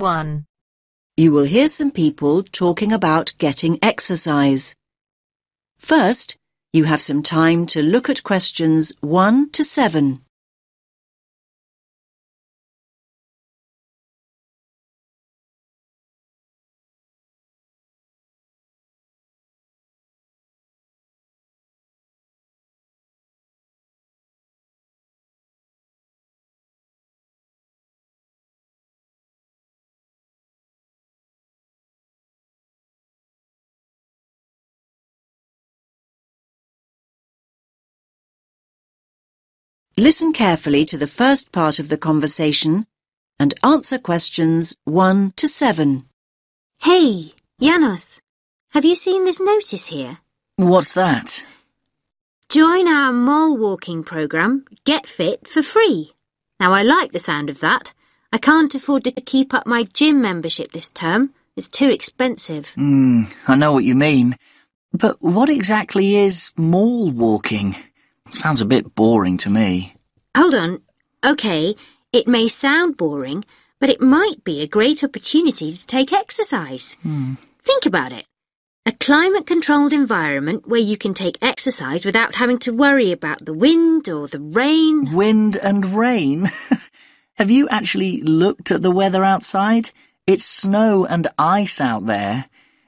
1. You will hear some people talking about getting exercise. First, you have some time to look at questions 1 to 7. Listen carefully to the first part of the conversation and answer questions 1 to 7. Hey, Janos, have you seen this notice here? What's that? Join our mall walking programme, Get Fit, for free. Now, I like the sound of that. I can't afford to keep up my gym membership this term. It's too expensive. Hmm, I know what you mean. But what exactly is mall walking? Sounds a bit boring to me. Hold on. OK, it may sound boring, but it might be a great opportunity to take exercise. Hmm. Think about it. A climate-controlled environment where you can take exercise without having to worry about the wind or the rain. Wind and rain? Have you actually looked at the weather outside? It's snow and ice out there.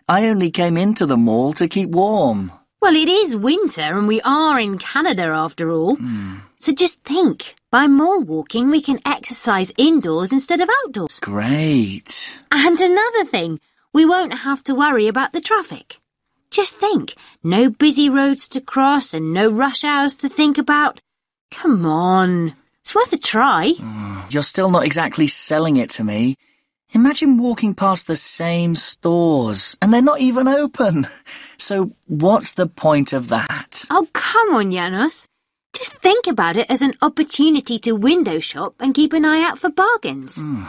I only came into the mall to keep warm. Well, it is winter and we are in Canada after all. Mm. So just think, by mall walking we can exercise indoors instead of outdoors. Great. And another thing, we won't have to worry about the traffic. Just think, no busy roads to cross and no rush hours to think about. Come on, it's worth a try. Hmm. You're still not exactly selling it to me. Imagine walking past the same stores, and they're not even open. So what's the point of that? Oh, come on, Janos. Just think about it as an opportunity to window shop and keep an eye out for bargains. Mm.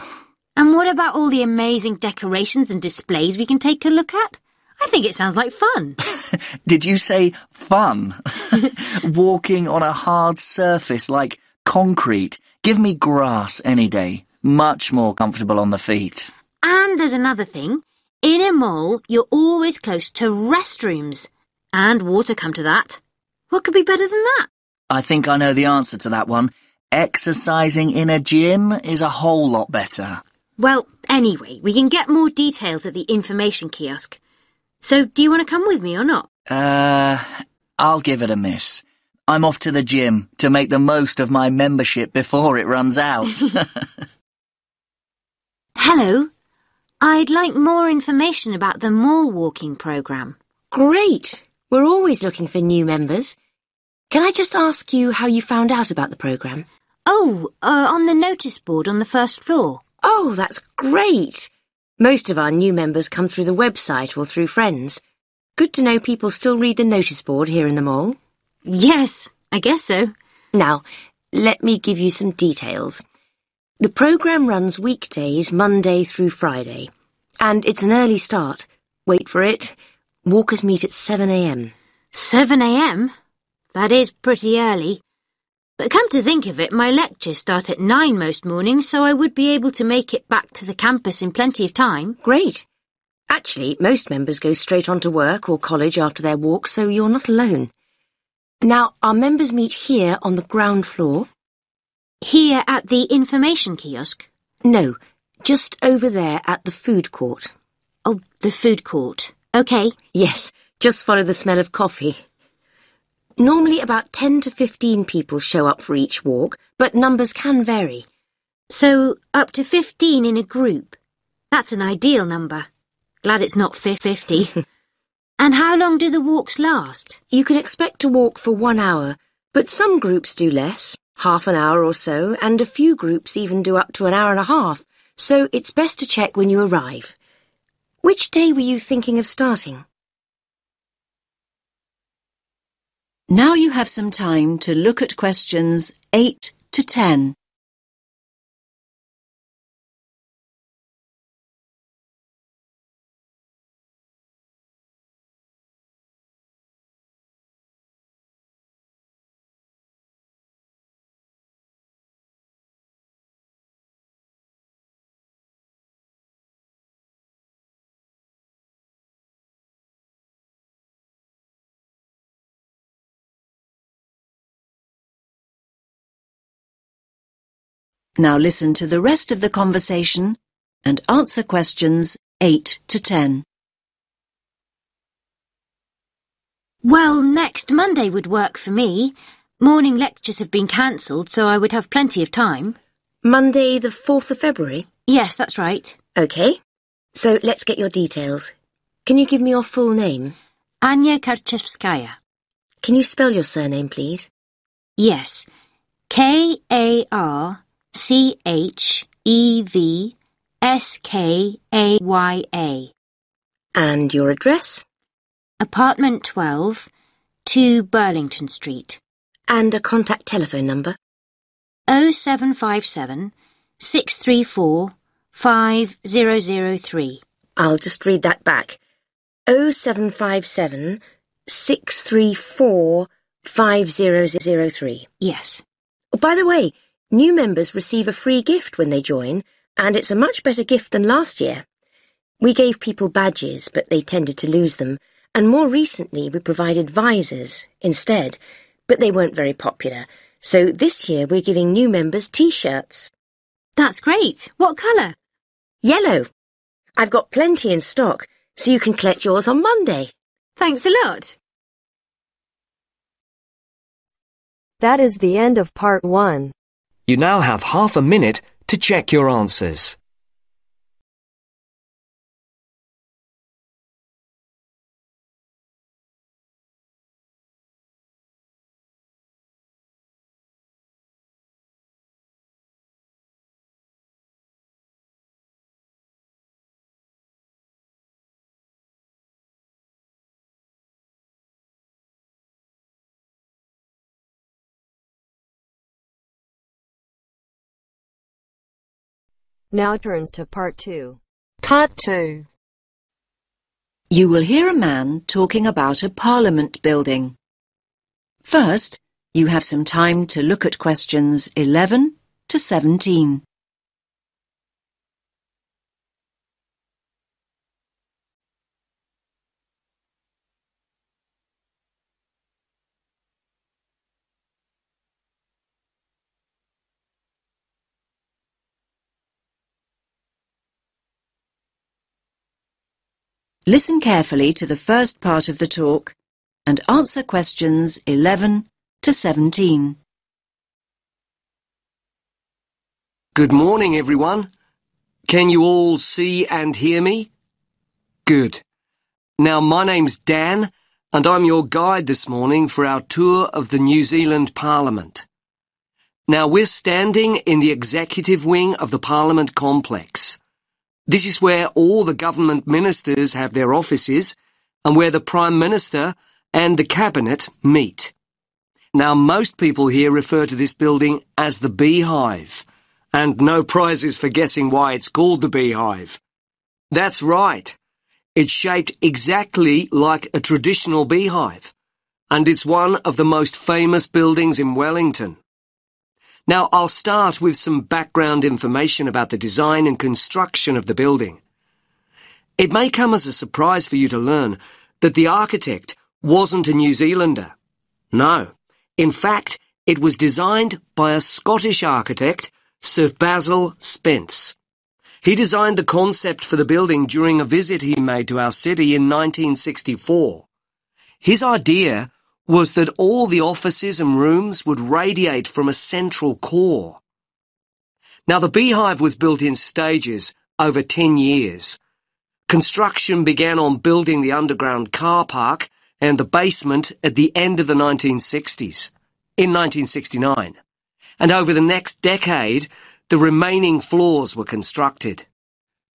And what about all the amazing decorations and displays we can take a look at? I think it sounds like fun. Did you say fun? Walking on a hard surface like concrete. Give me grass any day. Much more comfortable on the feet. And there's another thing. In a mall, you're always close to restrooms. And water come to that. What could be better than that? I think I know the answer to that one. Exercising in a gym is a whole lot better. Well, anyway, we can get more details at the information kiosk. So, do you want to come with me or not? Uh, I'll give it a miss. I'm off to the gym to make the most of my membership before it runs out. Hello. I'd like more information about the mall walking programme. Great! We're always looking for new members. Can I just ask you how you found out about the programme? Oh, uh, on the notice board on the first floor. Oh, that's great! Most of our new members come through the website or through friends. Good to know people still read the notice board here in the mall. Yes, I guess so. Now, let me give you some details. The programme runs weekdays, Monday through Friday. And it's an early start. Wait for it. Walkers meet at 7am. 7am? That is pretty early. But come to think of it, my lectures start at 9 most mornings, so I would be able to make it back to the campus in plenty of time. Great. Actually, most members go straight on to work or college after their walk, so you're not alone. Now, our members meet here on the ground floor. Here at the information kiosk? No, just over there at the food court. Oh, the food court. OK. Yes, just follow the smell of coffee. Normally about 10 to 15 people show up for each walk, but numbers can vary. So, up to 15 in a group. That's an ideal number. Glad it's not 50. and how long do the walks last? You can expect to walk for one hour, but some groups do less half an hour or so, and a few groups even do up to an hour and a half, so it's best to check when you arrive. Which day were you thinking of starting? Now you have some time to look at questions 8 to 10. Now listen to the rest of the conversation and answer questions 8 to 10. Well, next Monday would work for me. Morning lectures have been cancelled, so I would have plenty of time. Monday the 4th of February? Yes, that's right. OK. So let's get your details. Can you give me your full name? Anya Karchevskaya. Can you spell your surname, please? Yes. K-A-R... C H E V S K A Y A. And your address? Apartment 12, 2 Burlington Street. And a contact telephone number? 0757 634 5003. I'll just read that back. 0757 634 5003. Yes. Oh, by the way, New members receive a free gift when they join, and it's a much better gift than last year. We gave people badges, but they tended to lose them, and more recently we provided visors instead, but they weren't very popular, so this year we're giving new members t-shirts. That's great. What colour? Yellow. I've got plenty in stock, so you can collect yours on Monday. Thanks a lot. That is the end of part one. You now have half a minute to check your answers. Now turns to part two. Part two. You will hear a man talking about a parliament building. First, you have some time to look at questions 11 to 17. Listen carefully to the first part of the talk and answer questions 11 to 17. Good morning, everyone. Can you all see and hear me? Good. Now, my name's Dan, and I'm your guide this morning for our tour of the New Zealand Parliament. Now, we're standing in the executive wing of the Parliament complex. This is where all the government ministers have their offices and where the Prime Minister and the Cabinet meet. Now, most people here refer to this building as the Beehive, and no prizes for guessing why it's called the Beehive. That's right. It's shaped exactly like a traditional beehive, and it's one of the most famous buildings in Wellington. Now, I'll start with some background information about the design and construction of the building. It may come as a surprise for you to learn that the architect wasn't a New Zealander. No. In fact, it was designed by a Scottish architect, Sir Basil Spence. He designed the concept for the building during a visit he made to our city in 1964. His idea was that all the offices and rooms would radiate from a central core. Now the beehive was built in stages over 10 years. Construction began on building the underground car park and the basement at the end of the 1960s, in 1969. And over the next decade, the remaining floors were constructed.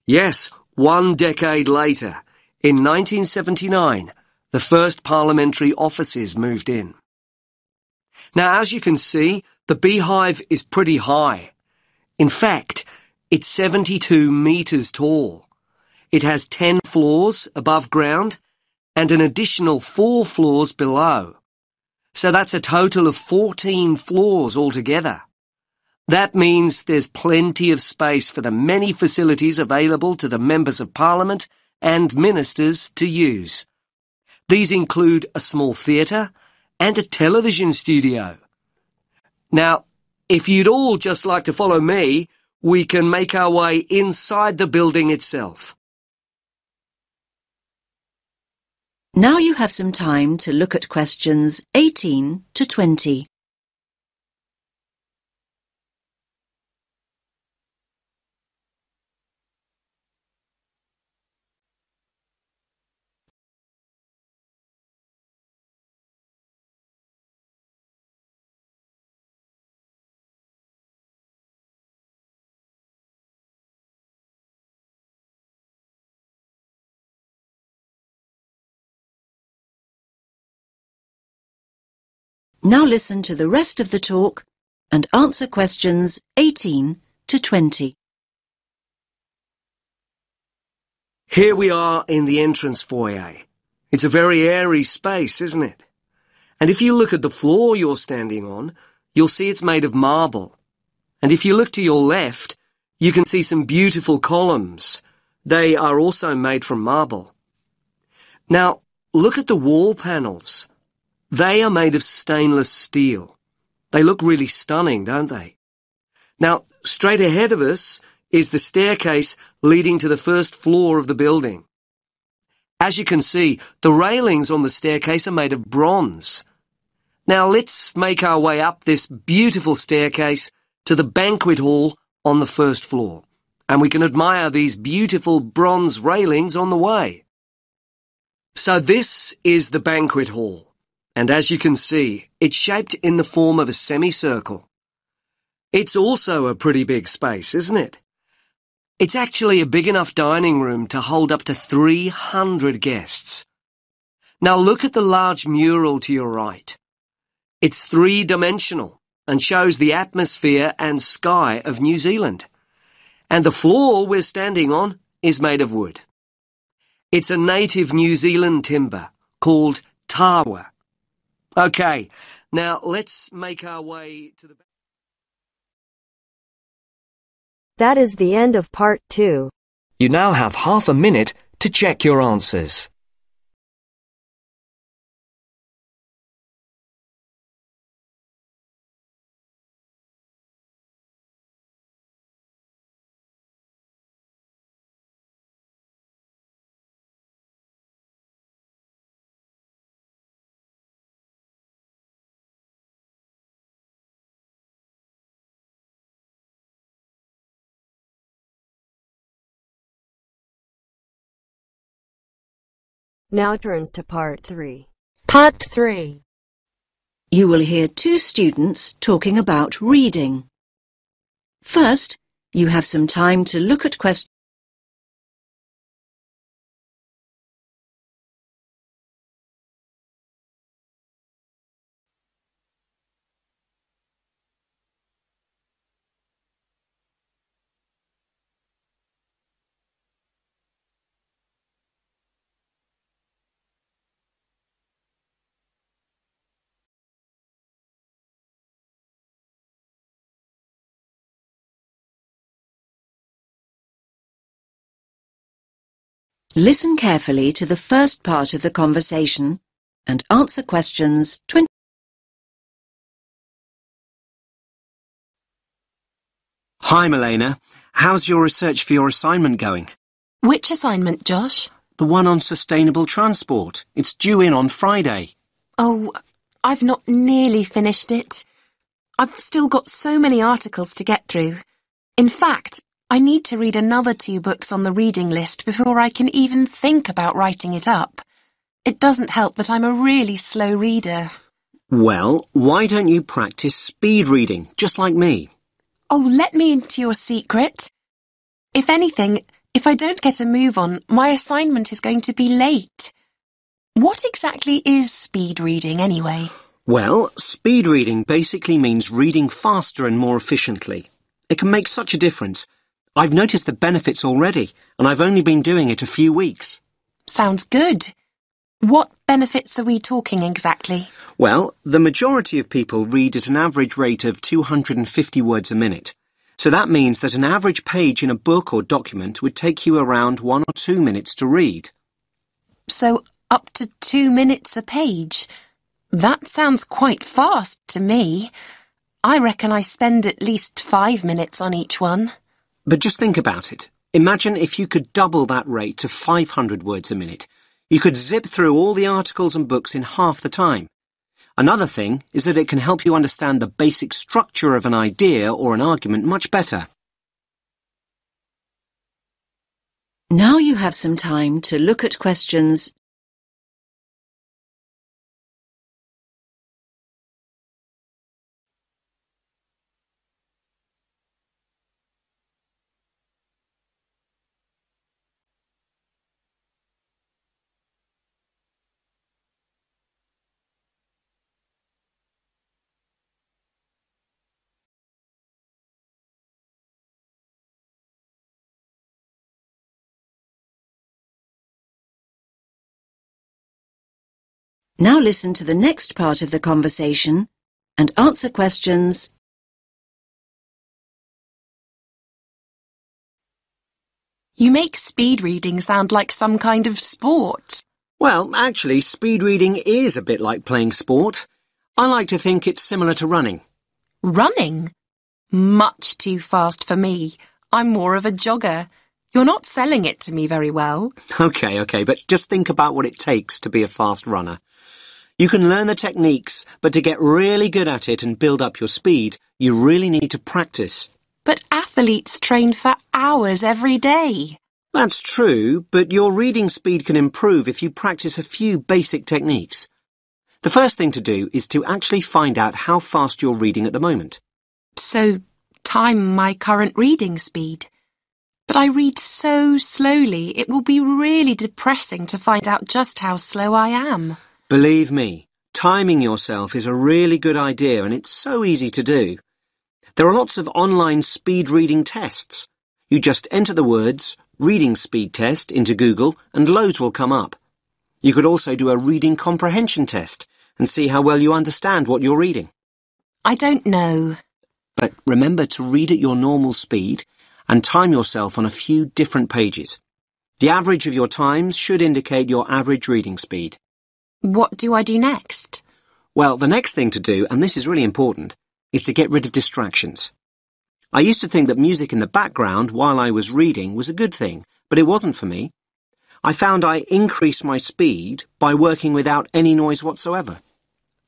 Yes, one decade later, in 1979, the first parliamentary offices moved in. Now, as you can see, the beehive is pretty high. In fact, it's 72 metres tall. It has 10 floors above ground and an additional four floors below. So that's a total of 14 floors altogether. That means there's plenty of space for the many facilities available to the members of parliament and ministers to use. These include a small theatre and a television studio. Now, if you'd all just like to follow me, we can make our way inside the building itself. Now you have some time to look at questions 18 to 20. Now listen to the rest of the talk and answer questions 18 to 20. Here we are in the entrance foyer. It's a very airy space, isn't it? And if you look at the floor you're standing on, you'll see it's made of marble. And if you look to your left, you can see some beautiful columns. They are also made from marble. Now, look at the wall panels. They are made of stainless steel. They look really stunning, don't they? Now, straight ahead of us is the staircase leading to the first floor of the building. As you can see, the railings on the staircase are made of bronze. Now let's make our way up this beautiful staircase to the banquet hall on the first floor, and we can admire these beautiful bronze railings on the way. So this is the banquet hall and as you can see, it's shaped in the form of a semicircle. It's also a pretty big space, isn't it? It's actually a big enough dining room to hold up to 300 guests. Now look at the large mural to your right. It's three-dimensional and shows the atmosphere and sky of New Zealand. And the floor we're standing on is made of wood. It's a native New Zealand timber called tawa. Okay, now let's make our way to the... That is the end of part two. You now have half a minute to check your answers. Now turns to part three. Part three. You will hear two students talking about reading. First, you have some time to look at questions. Listen carefully to the first part of the conversation and answer questions 20. Hi, Milena. How's your research for your assignment going? Which assignment, Josh? The one on sustainable transport. It's due in on Friday. Oh, I've not nearly finished it. I've still got so many articles to get through. In fact, I need to read another two books on the reading list before I can even think about writing it up. It doesn't help that I'm a really slow reader. Well, why don't you practice speed reading, just like me? Oh, let me into your secret. If anything, if I don't get a move on, my assignment is going to be late. What exactly is speed reading, anyway? Well, speed reading basically means reading faster and more efficiently. It can make such a difference I've noticed the benefits already, and I've only been doing it a few weeks. Sounds good. What benefits are we talking exactly? Well, the majority of people read at an average rate of 250 words a minute. So that means that an average page in a book or document would take you around one or two minutes to read. So up to two minutes a page? That sounds quite fast to me. I reckon I spend at least five minutes on each one. But just think about it. Imagine if you could double that rate to 500 words a minute. You could zip through all the articles and books in half the time. Another thing is that it can help you understand the basic structure of an idea or an argument much better. Now you have some time to look at questions Now listen to the next part of the conversation and answer questions. You make speed reading sound like some kind of sport. Well, actually, speed reading is a bit like playing sport. I like to think it's similar to running. Running? Much too fast for me. I'm more of a jogger. You're not selling it to me very well. OK, OK, but just think about what it takes to be a fast runner. You can learn the techniques, but to get really good at it and build up your speed, you really need to practice. But athletes train for hours every day. That's true, but your reading speed can improve if you practice a few basic techniques. The first thing to do is to actually find out how fast you're reading at the moment. So, time my current reading speed. But I read so slowly, it will be really depressing to find out just how slow I am. Believe me, timing yourself is a really good idea and it's so easy to do. There are lots of online speed reading tests. You just enter the words reading speed test into Google and loads will come up. You could also do a reading comprehension test and see how well you understand what you're reading. I don't know. But remember to read at your normal speed and time yourself on a few different pages. The average of your times should indicate your average reading speed. What do I do next? Well, the next thing to do, and this is really important, is to get rid of distractions. I used to think that music in the background while I was reading was a good thing, but it wasn't for me. I found I increased my speed by working without any noise whatsoever.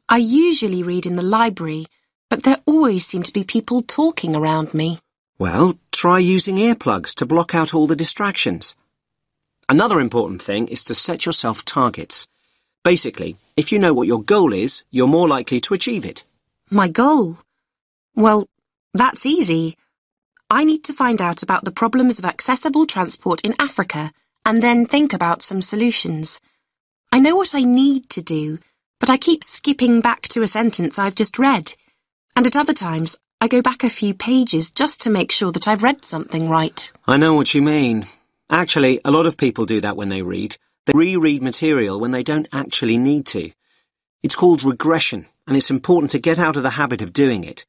I usually read in the library, but there always seem to be people talking around me. Well, try using earplugs to block out all the distractions. Another important thing is to set yourself targets. Basically, if you know what your goal is, you're more likely to achieve it. My goal? Well, that's easy. I need to find out about the problems of accessible transport in Africa and then think about some solutions. I know what I need to do, but I keep skipping back to a sentence I've just read. And at other times, I go back a few pages just to make sure that I've read something right. I know what you mean. Actually, a lot of people do that when they read. They reread material when they don't actually need to. It's called regression, and it's important to get out of the habit of doing it.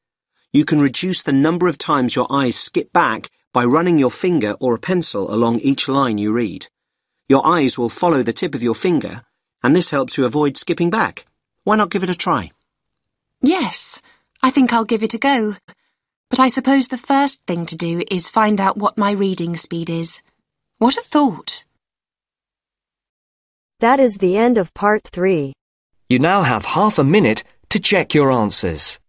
You can reduce the number of times your eyes skip back by running your finger or a pencil along each line you read. Your eyes will follow the tip of your finger, and this helps you avoid skipping back. Why not give it a try? Yes, I think I'll give it a go. But I suppose the first thing to do is find out what my reading speed is. What a thought! That is the end of part 3. You now have half a minute to check your answers.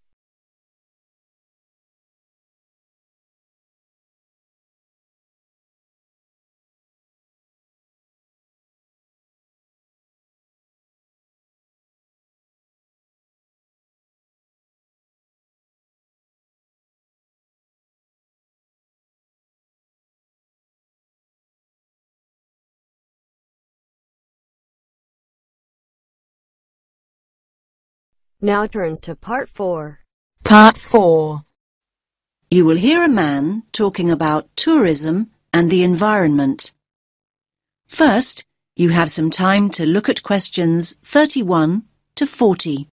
Now turns to part four. Part four. You will hear a man talking about tourism and the environment. First, you have some time to look at questions 31 to 40.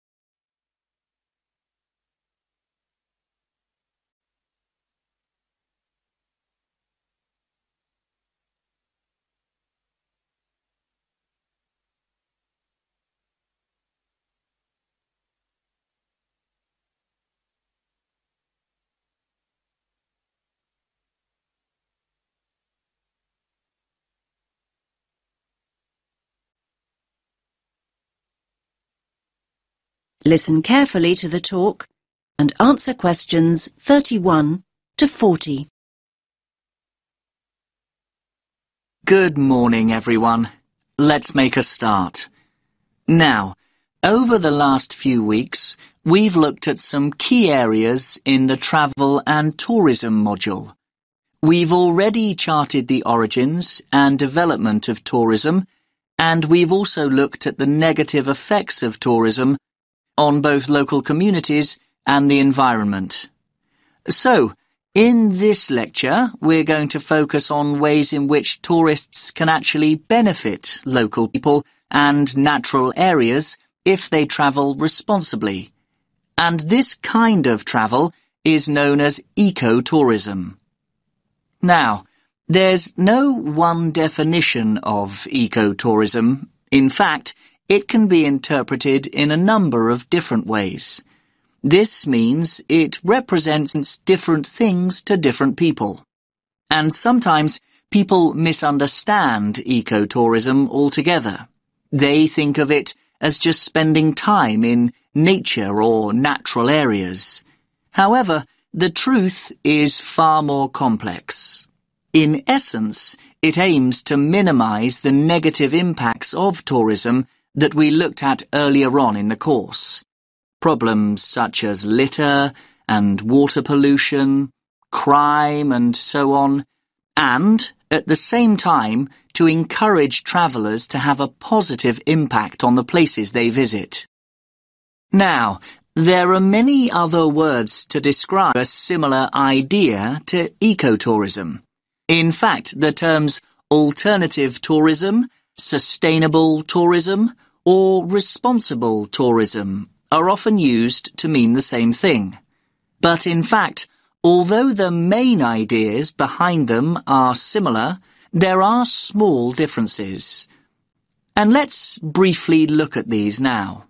Listen carefully to the talk and answer questions 31 to 40. Good morning, everyone. Let's make a start. Now, over the last few weeks, we've looked at some key areas in the travel and tourism module. We've already charted the origins and development of tourism, and we've also looked at the negative effects of tourism on both local communities and the environment. So, in this lecture, we're going to focus on ways in which tourists can actually benefit local people and natural areas if they travel responsibly. And this kind of travel is known as ecotourism. Now, there's no one definition of ecotourism. In fact, it can be interpreted in a number of different ways. This means it represents different things to different people. And sometimes people misunderstand ecotourism altogether. They think of it as just spending time in nature or natural areas. However, the truth is far more complex. In essence, it aims to minimize the negative impacts of tourism that we looked at earlier on in the course. Problems such as litter and water pollution, crime and so on, and, at the same time, to encourage travellers to have a positive impact on the places they visit. Now, there are many other words to describe a similar idea to ecotourism. In fact, the terms alternative tourism, sustainable tourism, or responsible tourism are often used to mean the same thing. But in fact, although the main ideas behind them are similar, there are small differences. And let's briefly look at these now.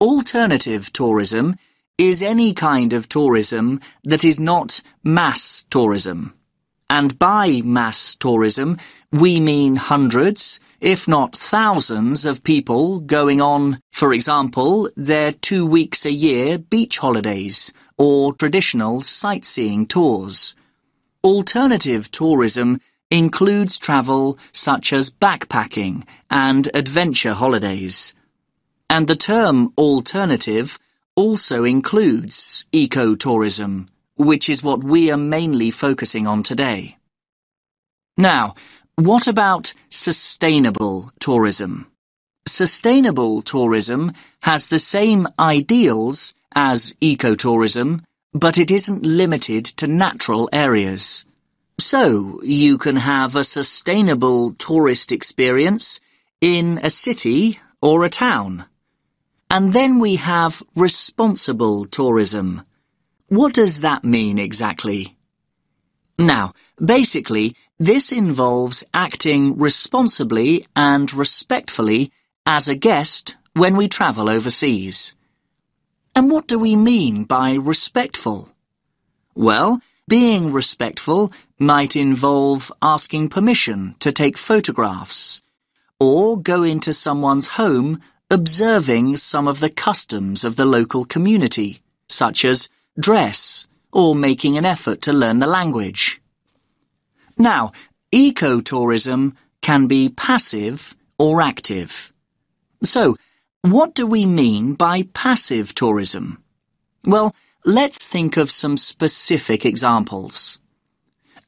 Alternative tourism is any kind of tourism that is not mass tourism. And by mass tourism, we mean hundreds, if not thousands, of people going on, for example, their two weeks a year beach holidays or traditional sightseeing tours. Alternative tourism includes travel such as backpacking and adventure holidays. And the term alternative also includes ecotourism, which is what we are mainly focusing on today. Now, what about sustainable tourism? Sustainable tourism has the same ideals as ecotourism, but it isn't limited to natural areas. So, you can have a sustainable tourist experience in a city or a town. And then we have responsible tourism. What does that mean exactly? Now, basically, this involves acting responsibly and respectfully as a guest when we travel overseas. And what do we mean by respectful? Well, being respectful might involve asking permission to take photographs or go into someone's home observing some of the customs of the local community, such as dress or making an effort to learn the language. Now, ecotourism can be passive or active. So, what do we mean by passive tourism? Well, let's think of some specific examples.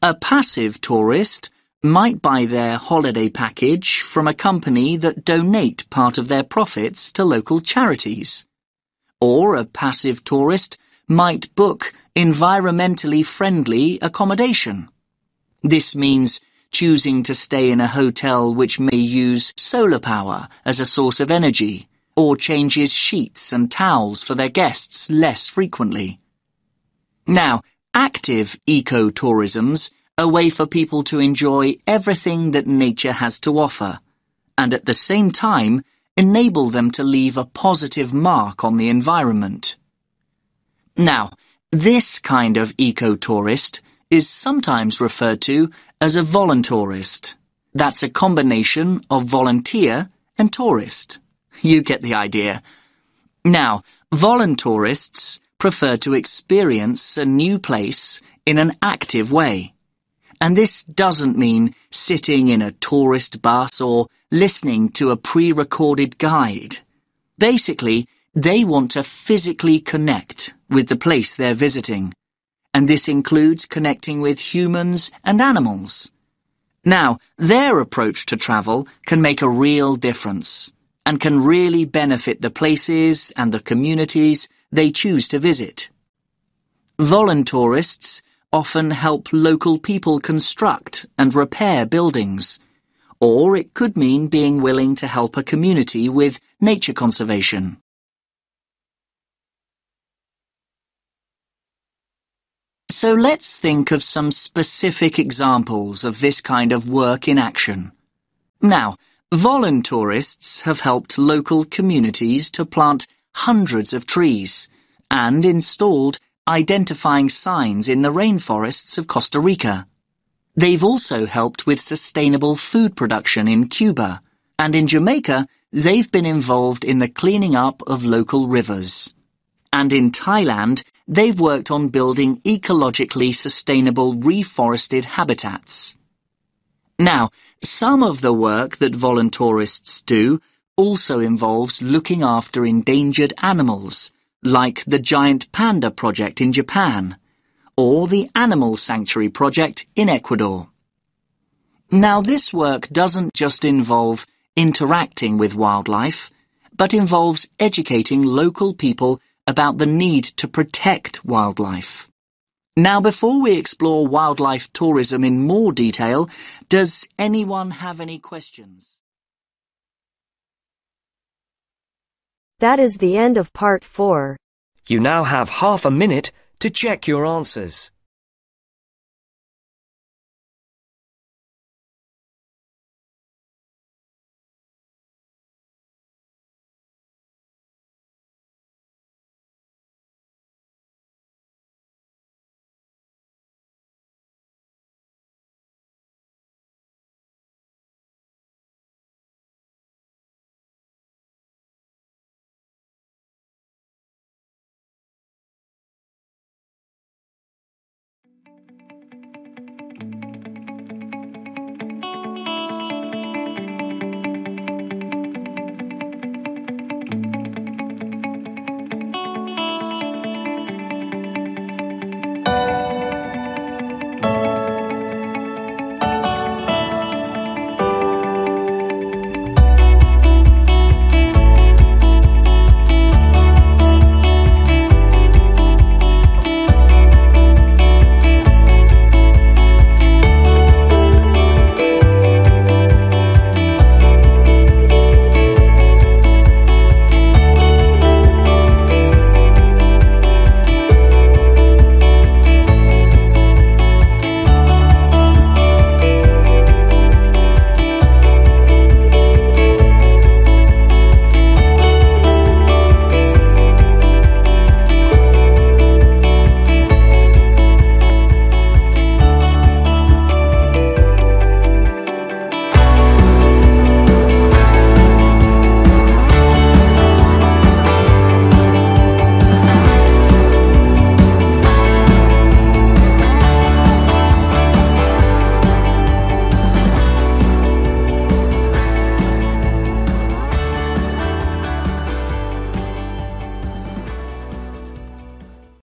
A passive tourist might buy their holiday package from a company that donate part of their profits to local charities. Or a passive tourist might book environmentally friendly accommodation. This means choosing to stay in a hotel which may use solar power as a source of energy, or changes sheets and towels for their guests less frequently. Now, active ecotourism's a way for people to enjoy everything that nature has to offer, and at the same time enable them to leave a positive mark on the environment. Now, this kind of ecotourist is sometimes referred to as a voluntourist. That's a combination of volunteer and tourist. You get the idea. Now, voluntourists prefer to experience a new place in an active way. And this doesn't mean sitting in a tourist bus or listening to a pre-recorded guide. Basically, they want to physically connect with the place they're visiting and this includes connecting with humans and animals. Now, their approach to travel can make a real difference and can really benefit the places and the communities they choose to visit. Voluntourists often help local people construct and repair buildings, or it could mean being willing to help a community with nature conservation. So let's think of some specific examples of this kind of work in action. Now, voluntourists have helped local communities to plant hundreds of trees and installed identifying signs in the rainforests of Costa Rica. They've also helped with sustainable food production in Cuba, and in Jamaica, they've been involved in the cleaning up of local rivers and in Thailand, they've worked on building ecologically sustainable reforested habitats. Now, some of the work that voluntourists do also involves looking after endangered animals, like the Giant Panda Project in Japan, or the Animal Sanctuary Project in Ecuador. Now, this work doesn't just involve interacting with wildlife, but involves educating local people about the need to protect wildlife. Now, before we explore wildlife tourism in more detail, does anyone have any questions? That is the end of part four. You now have half a minute to check your answers.